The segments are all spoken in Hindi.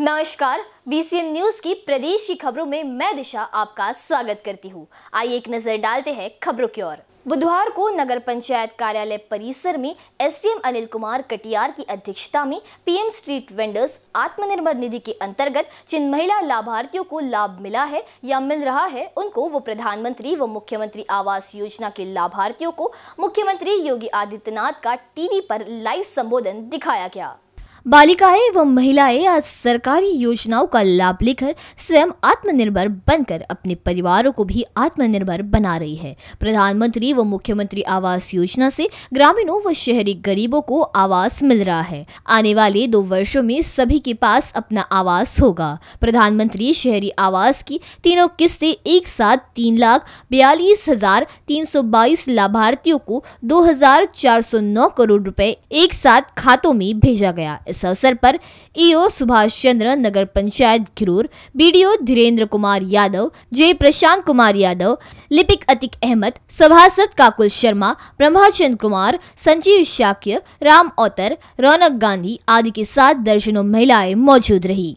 नमस्कार बीसीएन न्यूज की प्रदेश की खबरों में मैं दिशा आपका स्वागत करती हूँ आइए एक नजर डालते हैं खबरों की ओर बुधवार को नगर पंचायत कार्यालय परिसर में एसडीएम अनिल कुमार कटियार की अध्यक्षता में पीएम स्ट्रीट वेंडर्स आत्मनिर्भर निधि के अंतर्गत जिन महिला लाभार्थियों को लाभ मिला है या मिल रहा है उनको वो प्रधानमंत्री व मुख्यमंत्री आवास योजना के लाभार्थियों को मुख्यमंत्री योगी आदित्यनाथ का टीवी पर लाइव संबोधन दिखाया गया बालिकाएं व महिलाएं आज सरकारी योजनाओं का लाभ लेकर स्वयं आत्मनिर्भर बनकर अपने परिवारों को भी आत्मनिर्भर बना रही है प्रधानमंत्री व मुख्यमंत्री आवास योजना से ग्रामीणों व शहरी गरीबों को आवास मिल रहा है आने वाले दो वर्षों में सभी के पास अपना आवास होगा प्रधानमंत्री शहरी आवास की तीनों किस्तें एक साथ तीन लाख बयालीस हजार तीन सौ बाईस लाभार्थियों को दो हजार चार सौ नौ करोड़ रुपए एक साथ खातों में भेजा गया इस अवसर पर ईओ सुभाष चंद्र नगर पंचायत घिरूर बीडीओ धीरेन्द्र कुमार यादव जय प्रशांत कुमार यादव लिपिक अतिक अहमद सभासद काकुल शर्मा ब्रह्माचंद कुमार संजीव शाक्य राम औतर रौनक गांधी आदि के साथ दर्जनों महिलाएं मौजूद रही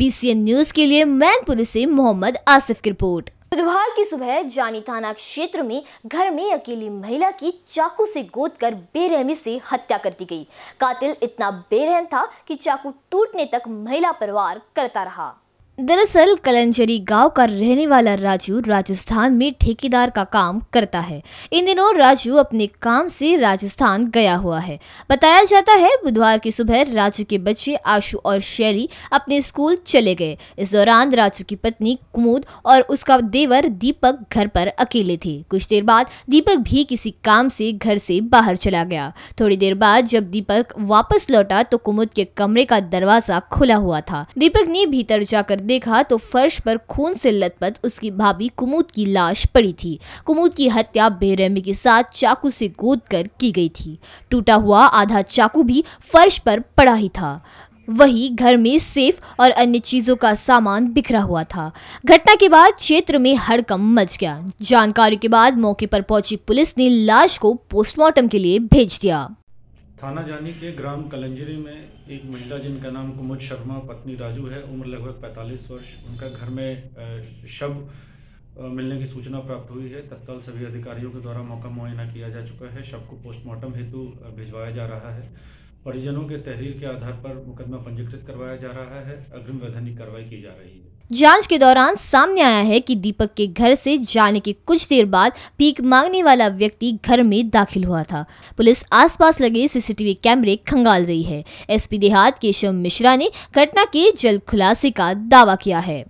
बीसीएन न्यूज के लिए मैनपुरी से मोहम्मद आसिफ की रिपोर्ट बुधवार की सुबह जानी थाना क्षेत्र में घर में अकेली महिला की चाकू से गोद कर बेरहमी से हत्या कर दी गई कातिल इतना बेरहम था कि चाकू टूटने तक महिला परिवार करता रहा दरअसल कलंजरी गांव का रहने वाला राजू राजस्थान में ठेकेदार का काम करता है इन दिनों राजू अपने काम से राजस्थान गया हुआ है बताया जाता है बुधवार की सुबह राजू के बच्चे आशु और शैली अपने स्कूल चले गए इस दौरान राजू की पत्नी कुमुद और उसका देवर दीपक घर पर अकेले थे कुछ देर बाद दीपक भी किसी काम से घर से बाहर चला गया थोड़ी देर बाद जब दीपक वापस लौटा तो कुमुद के कमरे का दरवाजा खुला हुआ था दीपक ने भीतर जाकर देखा तो फर्श पर खून से लथपथ उसकी भाभी कुमुद की लाश पड़ी थी कुमुद की हत्या बेरहमी के साथ चाकू से गोद कर की गई थी टूटा हुआ आधा चाकू भी फर्श पर पड़ा ही था वही घर में सेफ और अन्य चीजों का सामान बिखरा हुआ था घटना के बाद क्षेत्र में हड़कम मच गया जानकारी के बाद मौके पर पहुंची पुलिस ने लाश को पोस्टमार्टम के लिए भेज दिया थाना जानी के ग्राम कलंजरी में एक महिला जिनका नाम कुमुद शर्मा पत्नी राजू है उम्र लगभग 45 वर्ष उनका घर में शव मिलने की सूचना प्राप्त हुई है तत्काल सभी अधिकारियों के द्वारा मौका मुआयना किया जा चुका है शव को पोस्टमार्टम हेतु भिजवाया जा रहा है परिजनों के तहरीर के आधार पर मुकदमा पंजीकृत करवाया जा रहा है अग्रिम वैधानिक कार्रवाई की जा रही है जांच के दौरान सामने आया है कि दीपक के घर से जाने के कुछ देर बाद पीक मांगने वाला व्यक्ति घर में दाखिल हुआ था पुलिस आसपास लगे सीसीटीवी कैमरे खंगाल रही है एसपी देहात केशव मिश्रा ने घटना के जल्द खुलासे का दावा किया है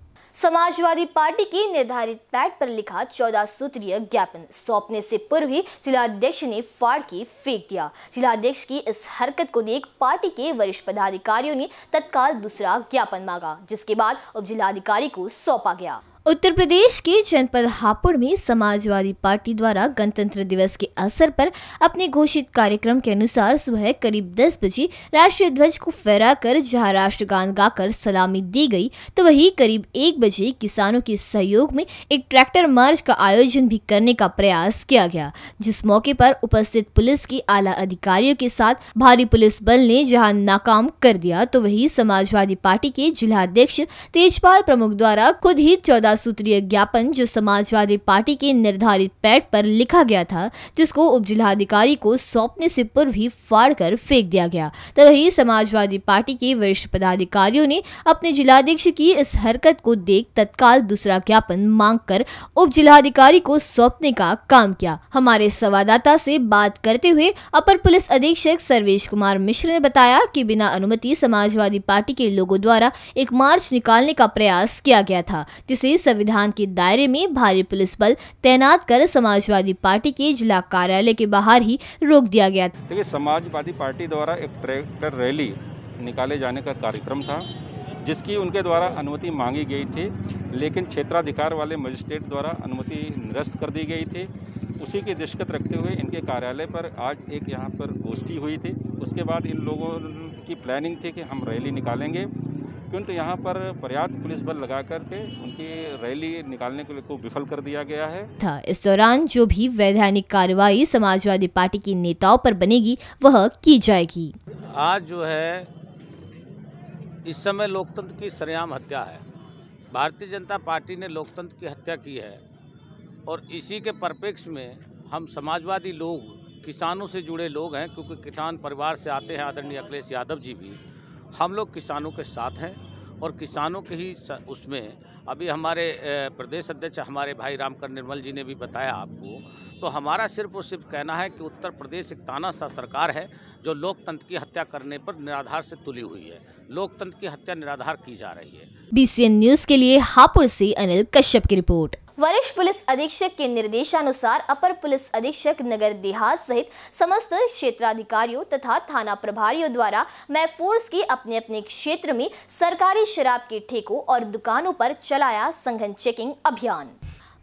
समाजवादी पार्टी की निर्धारित पैड पर लिखा चौदह सूत्रीय ज्ञापन सौंपने से पूर्व ही जिलाध्यक्ष ने फाड़ की फेंक दिया जिलाध्यक्ष की इस हरकत को देख पार्टी के वरिष्ठ पदाधिकारियों ने तत्काल दूसरा ज्ञापन मांगा जिसके बाद उप जिलाधिकारी को सौंपा गया उत्तर प्रदेश के जनपद हापुड़ में समाजवादी पार्टी द्वारा गणतंत्र दिवस के अवसर पर अपने घोषित कार्यक्रम के अनुसार सुबह करीब 10 बजे राष्ट्रीय ध्वज को फहराकर जहां राष्ट्रगान गाकर सलामी दी गई तो वहीं करीब एक बजे किसानों के सहयोग में एक ट्रैक्टर मार्च का आयोजन भी करने का प्रयास किया गया जिस मौके पर उपस्थित पुलिस के आला अधिकारियों के साथ भारी पुलिस बल ने जहाँ नाकाम कर दिया तो वही समाजवादी पार्टी के जिला अध्यक्ष तेजपाल प्रमुख द्वारा खुद ही चौदह सूत्रीय ज्ञापन जो समाजवादी पार्टी के निर्धारित पैड पर लिखा गया था जिसको उप जिलाधिकारी को सौंपने से पूर्व ही फाड़ कर फेंक दिया गया तभी समाजवादी पार्टी के वरिष्ठ पदाधिकारियों ने अपने जिलाध्यक्ष की इस हरकत को देख तत्काल दूसरा ज्ञापन मांग कर उप जिलाधिकारी को सौंपने का काम किया हमारे संवाददाता से बात करते हुए अपर पुलिस अधीक्षक सर्वेश कुमार मिश्र ने बताया कि बिना अनुमति समाजवादी पार्टी के लोगों द्वारा एक मार्च निकालने का प्रयास किया गया था जिसे संविधान के दायरे में भारी पुलिस बल तैनात कर समाजवादी पार्टी के जिला कार्यालय के बाहर ही रोक दिया गया देखिए समाजवादी पार्टी द्वारा एक ट्रैक्टर रैली निकाले जाने का कार्यक्रम था जिसकी उनके द्वारा अनुमति मांगी गई थी लेकिन क्षेत्राधिकार वाले मजिस्ट्रेट द्वारा अनुमति निरस्त कर दी गई थी उसी की दिशकत रखते हुए इनके कार्यालय पर आज एक यहाँ पर गोष्ठी हुई थी उसके बाद इन लोगों की प्लानिंग थी कि हम रैली निकालेंगे किंतु तो यहाँ पर पर्याप्त पुलिस बल लगा करके उनकी रैली निकालने के लिए को विफल कर दिया गया है था इस दौरान जो भी वैधानिक कार्रवाई समाजवादी पार्टी के नेताओं पर बनेगी वह की जाएगी आज जो है इस समय लोकतंत्र की सरेआम हत्या है भारतीय जनता पार्टी ने लोकतंत्र की हत्या की है और इसी के परिप्रेक्ष्य में हम समाजवादी लोग किसानों से जुड़े लोग हैं क्योंकि किसान परिवार से आते हैं आदरणीय अखिलेश यादव जी भी हम लोग किसानों के साथ हैं और किसानों के ही उसमें अभी हमारे प्रदेश अध्यक्ष हमारे भाई रामकर निर्मल जी ने भी बताया आपको तो हमारा सिर्फ और सिर्फ कहना है कि उत्तर प्रदेश एक ताना सा सरकार है जो लोकतंत्र की हत्या करने पर निराधार से तुली हुई है लोकतंत्र की हत्या निराधार की जा रही है बी न्यूज के लिए हापुड़ से अनिल कश्यप की रिपोर्ट वरिष्ठ पुलिस अधीक्षक के निर्देशानुसार अपर पुलिस अधीक्षक नगर देहात सहित समस्त क्षेत्राधिकारियों तथा थाना प्रभारियों द्वारा मैफोर्स की अपने अपने क्षेत्र में सरकारी शराब के ठेकों और दुकानों पर चलाया संघन चेकिंग अभियान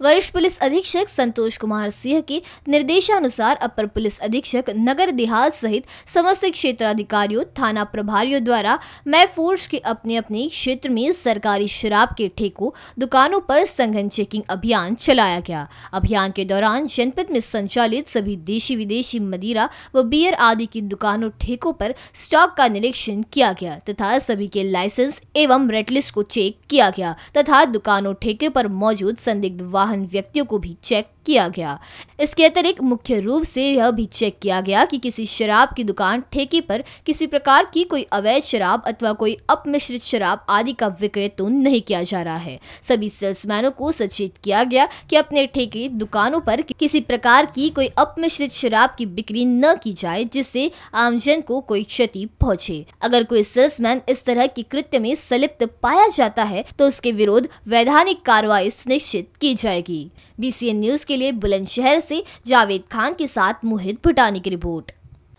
वरिष्ठ पुलिस अधीक्षक संतोष कुमार सिंह के निर्देशानुसार अपर पुलिस अधीक्षक नगर देहात सहित समस्त क्षेत्राधिकारियों थाना प्रभारियों द्वारा मै फोर्स के अपने अपने क्षेत्र में सरकारी शराब के ठेकों दुकानों पर संघन चेकिंग अभियान चलाया गया अभियान के दौरान जनपद में संचालित सभी देशी विदेशी मदिरा व बियर आदि की दुकानों ठेकों पर स्टॉक का निरीक्षण किया गया तथा सभी के लाइसेंस एवं रेडलिस्ट को चेक किया गया तथा दुकानों ठेके पर मौजूद संदिग्ध वाहन व्यक्तियों को भी चेक किया गया इसके अतिरिक्त मुख्य रूप से यह भी चेक किया गया कि किसी शराब की दुकान ठेके पर किसी प्रकार की कोई अवैध शराब अथवा कोई अपमिश्रित शराब आदि का विक्रय तो नहीं किया जा रहा है सभी सेल्समैनों को सचेत किया गया कि अपने ठेके दुकानों पर किसी प्रकार की कोई अपमिश्रित शराब की बिक्री न की जाए जिससे आमजन को कोई क्षति पहुंचे अगर कोई सेल्समैन इस तरह की कृत्य में संलिप्त पाया जाता है तो उसके विरोध वैधानिक कार्रवाई सुनिश्चित की जाएगी बीसीएन न्यूज के लिए बुलंदशहर से जावेद खान के साथ मोहित भुटानी की रिपोर्ट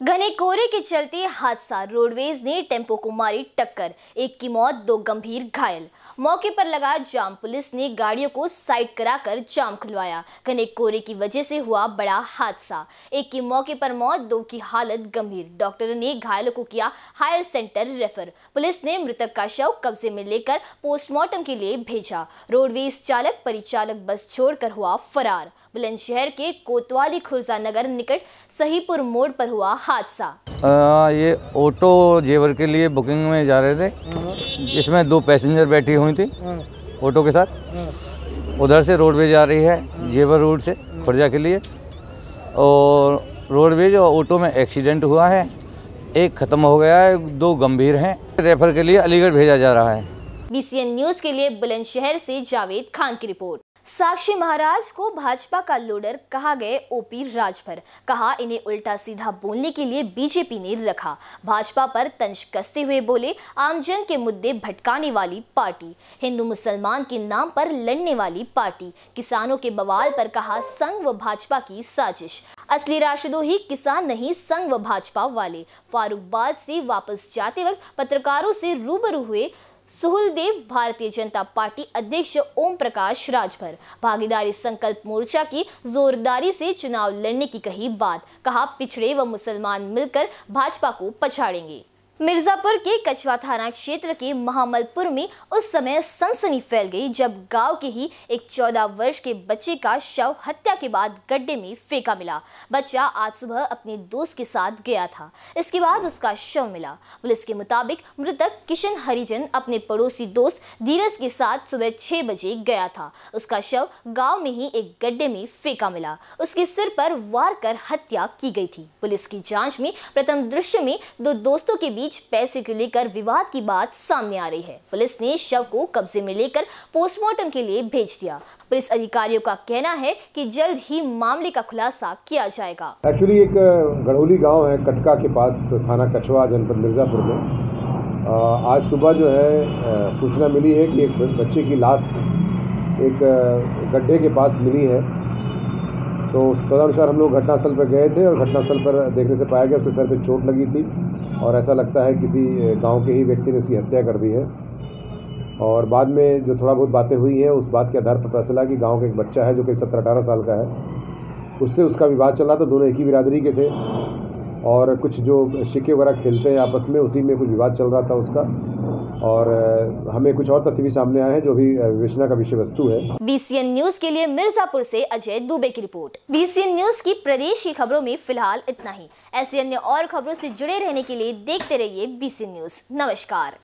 घने कोहरे के चलते हादसा रोडवेज ने टेम्पो को मारी टक्कर एक की मौत दो गंभीर घायल मौके पर लगा जाम पुलिस ने गाड़ियों को साइड कराकर जाम खुलवाया घने कोहरे की वजह से हुआ बड़ा हादसा एक की मौके पर मौत दो की हालत गंभीर डॉक्टरों ने घायलों को किया हायर सेंटर रेफर पुलिस ने मृतक का शव कब्जे में लेकर पोस्टमार्टम के लिए भेजा रोडवेज चालक परिचालक बस छोड़कर हुआ फरार बुलंदशहर के कोतवाली खुर्जा नगर निकट सहीपुर मोड़ पर हुआ हादसा ये ऑटो जेवर के लिए बुकिंग में जा रहे थे इसमें दो पैसेंजर बैठी हुई थी ऑटो के साथ उधर से रोडवेज आ रही है जेवर रोड से खुर्जा के लिए और रोडवेज और ऑटो में एक्सीडेंट हुआ है एक खत्म हो गया है दो गंभीर हैं रेफर के लिए अलीगढ़ भेजा जा रहा है एन न्यूज के लिए बुलंदशहर से जावेद खान की रिपोर्ट साक्षी महाराज को भाजपा का लोडर कहा गए ओपी राजभर कहा इन्हें उल्टा सीधा बोलने के लिए बीजेपी ने रखा भाजपा पर तंज कसते हुए बोले आमजन के मुद्दे भटकाने वाली पार्टी हिंदू मुसलमान के नाम पर लड़ने वाली पार्टी किसानों के बवाल पर कहा संघ व भाजपा की साजिश असली राशिदों ही किसान नहीं संघ व भाजपा वाले फारूकबाद से वापस जाते वक्त पत्रकारों से रूबरू हुए सुहुलदेव भारतीय जनता पार्टी अध्यक्ष ओम प्रकाश राजभर भागीदारी संकल्प मोर्चा की जोरदारी से चुनाव लड़ने की कही बात कहा पिछड़े व मुसलमान मिलकर भाजपा को पछाड़ेंगे मिर्जापुर के कछवा थाना क्षेत्र के महामलपुर में उस समय सनसनी फैल गई जब गांव के ही एक 14 वर्ष के बच्चे का शव हत्या के बाद गड्ढे में फेंका मिला बच्चा आज सुबह अपने दोस्त के साथ गया था इसके बाद उसका शव मिला पुलिस के मुताबिक मृतक किशन हरिजन अपने पड़ोसी दोस्त धीरज के साथ सुबह छह बजे गया था उसका शव गाँव में ही एक गड्ढे में फेंका मिला उसके सिर पर वार कर हत्या की गई थी पुलिस की जाँच में प्रथम दृश्य में दो दोस्तों के बीच बीच पैसे को लेकर विवाद की बात सामने आ रही है पुलिस ने शव को कब्जे में लेकर पोस्टमार्टम के लिए भेज दिया पुलिस अधिकारियों का कहना है कि जल्द ही मामले का खुलासा किया जाएगा एक्चुअली एक गढ़ोली गाँव है कटका के पास थाना कछवा जनपद मिर्जापुर में आज सुबह जो है सूचना मिली है कि एक बच्चे की लाश एक गड्ढे के पास मिली है तो उस तदनुसार हम लोग घटनास्थल पर गए थे और घटनास्थल पर देखने से पाया गया उसके सर पर चोट लगी थी और ऐसा लगता है किसी गांव के ही व्यक्ति ने उसकी हत्या कर दी है और बाद में जो थोड़ा बहुत बातें हुई हैं उस बात के आधार पर पता चला कि गांव का एक बच्चा है जो कि सत्रह अठारह साल का है उससे उसका विवाद चल रहा था दोनों एक ही बिरादरी के थे और कुछ जो शिक्के वगैरह खेलते हैं आपस में उसी में कुछ विवाद चल रहा था उसका और हमें कुछ और तथ्य भी सामने आए हैं जो भी विवेचना का विषय वस्तु है बीसीएन न्यूज के लिए मिर्जापुर से अजय दुबे की रिपोर्ट बीसीएन न्यूज की प्रदेश की खबरों में फिलहाल इतना ही ऐसी अन्य और खबरों से जुड़े रहने के लिए देखते रहिए बीसीएन न्यूज नमस्कार